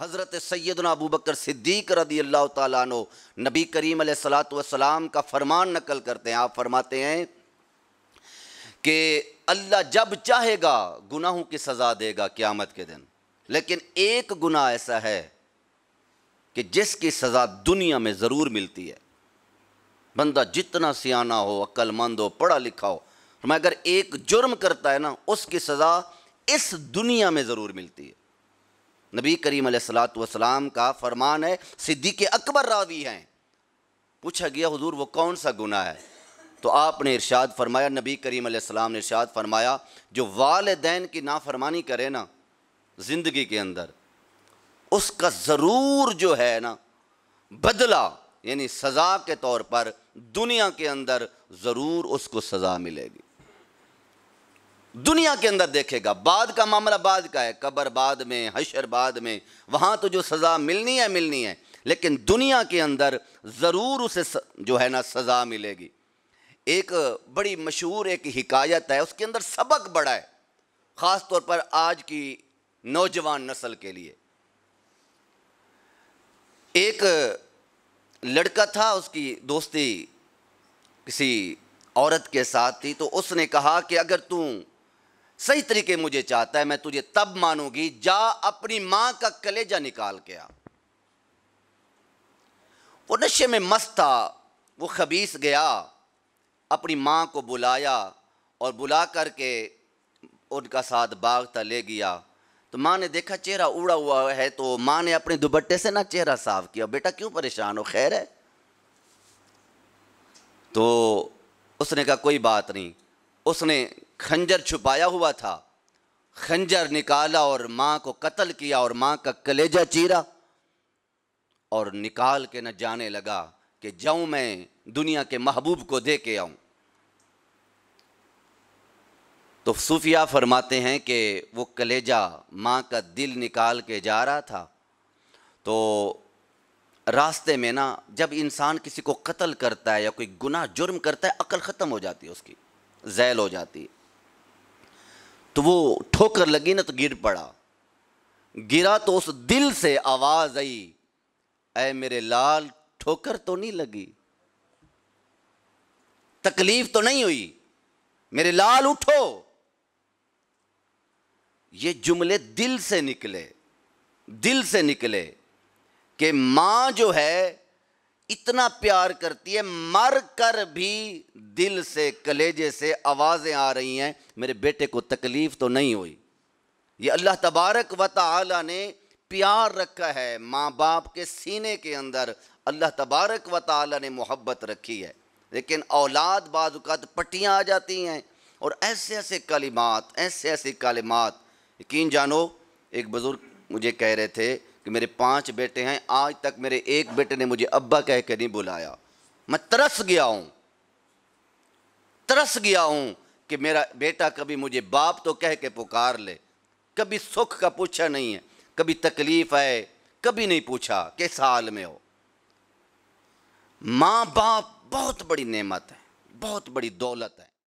हज़रत सैदना अबू बकर सिद्दीक रदी अल्लाह तु नबी करीम सलातम का फरमान नकल करते हैं आप फरमाते हैं कि अल्लाह जब चाहेगा गुनाहों की सज़ा देगा क़्यामत के दिन लेकिन एक गुनाह ऐसा है कि जिसकी सज़ा दुनिया में ज़रूर मिलती है बंदा जितना सियाना हो अक्लमंद हो पढ़ा लिखा हो मैं अगर एक जुर्म करता है ना उसकी सज़ा इस दुनिया में ज़रूर मिलती है नबी करीम सलाम का फरमान है सिद्दीक अकबर रावी हैं पूछा गया हजूर वो कौन सा गुना है तो आपने इरशाद फरमाया नबी करीम सलाम ने इरशाद फरमाया जो वालदेन की नाफरमानी करे ना ज़िंदगी के अंदर उसका ज़रूर जो है ना बदला यानी सज़ा के तौर पर दुनिया के अंदर ज़रूर उसको सज़ा मिलेगी दुनिया के अंदर देखेगा बाद का मामला बाद का है कबर बाद में हशर बाद में वहाँ तो जो सज़ा मिलनी है मिलनी है लेकिन दुनिया के अंदर ज़रूर उसे स, जो है ना सज़ा मिलेगी एक बड़ी मशहूर एक हिकायत है उसके अंदर सबक बड़ा है ख़ास तौर पर आज की नौजवान नस्ल के लिए एक लड़का था उसकी दोस्ती किसी औरत के साथ थी तो उसने कहा कि अगर तू सही तरीके मुझे चाहता है मैं तुझे तब मानूंगी जा अपनी मां का कलेजा निकाल के आ वो नशे में मस्त था वो खबीस गया अपनी माँ को बुलाया और बुला करके उनका साथ बाग था ले गया तो माँ ने देखा चेहरा उड़ा हुआ है तो माँ ने अपने दुबट्टे से ना चेहरा साफ किया बेटा क्यों परेशान हो खैर है तो उसने कहा कोई बात नहीं उसने खंजर छुपाया हुआ था खंजर निकाला और माँ को कत्ल किया और माँ का कलेजा चीरा और निकाल के न जाने लगा कि जाऊं मैं दुनिया के महबूब को दे के आऊं तो सूफिया फरमाते हैं कि वो कलेजा माँ का दिल निकाल के जा रहा था तो रास्ते में ना जब इंसान किसी को कत्ल करता है या कोई गुनाह जुर्म करता है अकल ख़त्म हो जाती है उसकी जैल हो जाती तो वो ठोकर लगी ना तो गिर पड़ा गिरा तो उस दिल से आवाज आई ऐ मेरे लाल ठोकर तो नहीं लगी तकलीफ तो नहीं हुई मेरे लाल उठो ये जुमले दिल से निकले दिल से निकले कि मां जो है इतना प्यार करती है मर कर भी दिल से कलेजे से आवाज़ें आ रही हैं मेरे बेटे को तकलीफ़ तो नहीं हुई ये अल्लाह तबारक व ताली ने प्यार रखा है माँ बाप के सीने के अंदर अल्लाह तबारक व ताली ने मोहब्बत रखी है लेकिन औलाद बाजुकात पट्टियाँ आ जाती हैं और ऐसे ऐसे कलिमात ऐसे ऐसे कलिमात यकीन जानो एक बुज़ुर्ग मुझे कह रहे थे कि मेरे पांच बेटे हैं आज तक मेरे एक बेटे ने मुझे अब्बा कह के नहीं बुलाया मैं तरस गया हूं तरस गया हूं कि मेरा बेटा कभी मुझे बाप तो कह के पुकार ले कभी सुख का पूछा नहीं है कभी तकलीफ है कभी नहीं पूछा किस हाल में हो माँ बाप बहुत बड़ी नेमत है बहुत बड़ी दौलत है